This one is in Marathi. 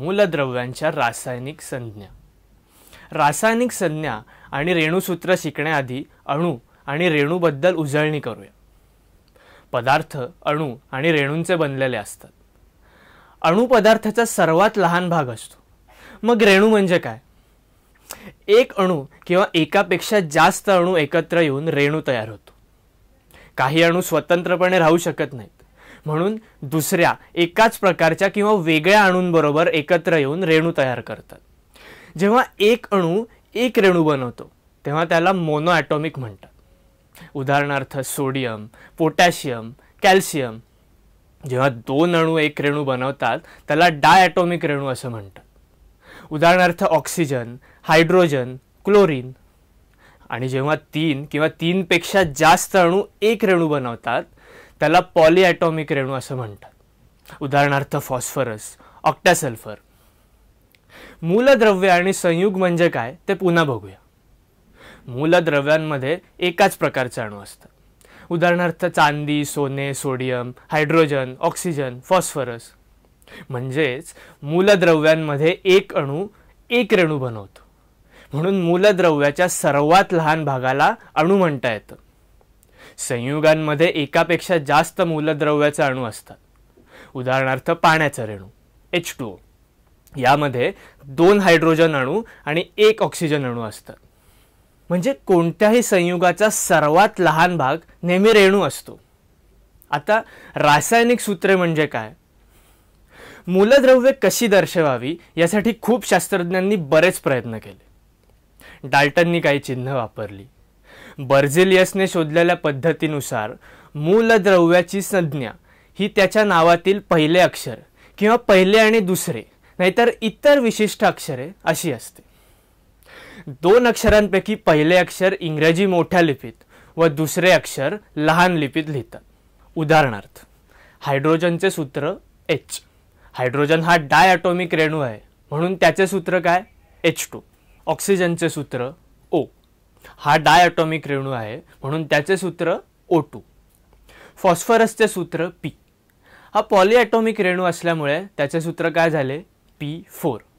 मूलद्रव्यांच्या रासायनिक संज्ञा रासायनिक संज्ञा आणि रेणूसूत्र शिकण्याआधी अणू आणि रेणूबद्दल उजळणी करूया पदार्थ अणू आणि रेणूंचे बनलेले असतात अणू पदार्थाचा सर्वात लहान भाग असतो मग रेणू म्हणजे काय एक अणू किंवा एकापेक्षा जास्त अणू एकत्र येऊन रेणू तयार होतो काही अणू स्वतंत्रपणे राहू शकत नाहीत म्हणून दुसऱ्या एकाच प्रकारच्या किंवा वेगळ्या अणूंबरोबर एकत्र येऊन रेणू तयार करतात जेव्हा एक अणू एक रेणू बनवतो तेव्हा त्याला मोनोॲटॉमिक म्हणतात उदाहरणार्थ सोडियम पोटॅशियम कॅल्शियम जेव्हा दोन अणू एक रेणू बनवतात त्याला डायॲटॉमिक रेणू असं म्हणतात उदाहरणार्थ ऑक्सिजन हायड्रोजन क्लोरीन आणि जेव्हा तीन किंवा तीनपेक्षा जास्त अणू एक रेणू बनवतात त्याला पॉलिॲटॉमिक रेणू असं म्हणतात उदाहरणार्थ फॉस्फरस ऑक्टासल्फर मूलद्रव्य आणि संयुग म्हणजे काय ते पुन्हा बघूया मूलद्रव्यांमध्ये एकाच प्रकारचे अणू असतात उदाहरणार्थ चांदी सोने सोडियम हायड्रोजन ऑक्सिजन फॉस्फरस म्हणजेच मूलद्रव्यांमध्ये एक अणू एक रेणू बनवतो म्हणून मूलद्रव्याच्या सर्वात लहान भागाला अणू म्हणता येतं संयुगांमध्ये एकापेक्षा जास्त मूलद्रव्याचे अणू असतात उदाहरणार्थ पाण्याचा रेणू एच टू ओ यामध्ये दोन हायड्रोजन अणू आणि एक ऑक्सिजन अणू असतात म्हणजे कोणत्याही संयुगाचा सर्वात लहान भाग नेहमी रेणू असतो आता रासायनिक सूत्रे म्हणजे काय मूलद्रव्य कशी दर्शवावी यासाठी खूप शास्त्रज्ञांनी बरेच प्रयत्न केले डाल्टननी काही चिन्ह वापरली बर्झेलियसने शोधलेल्या पद्धतीनुसार मूलद्रव्याची संज्ञा ही त्याच्या नावातील पहिले अक्षर किंवा पहिले आणि दुसरे नाहीतर इतर विशिष्ट अक्षरे अशी असते दोन अक्षरांपैकी पहिले अक्षर इंग्रजी मोठ्या लिपीत व दुसरे अक्षर लहान लिपीत लिहितात उदाहरणार्थ हायड्रोजनचे सूत्र एच हायड्रोजन हा ॲटॉमिक रेणू आहे म्हणून त्याचे सूत्र काय एच टू ऑक्सिजनचे सूत्र ओ हा डायॲटॉमिक रेणू आहे म्हणून त्याचे सूत्र ओ टू फॉस्फरसचे सूत्र पी हा पॉलिॲटॉमिक रेणू असल्यामुळे त्याचे सूत्र काय झाले पी फोर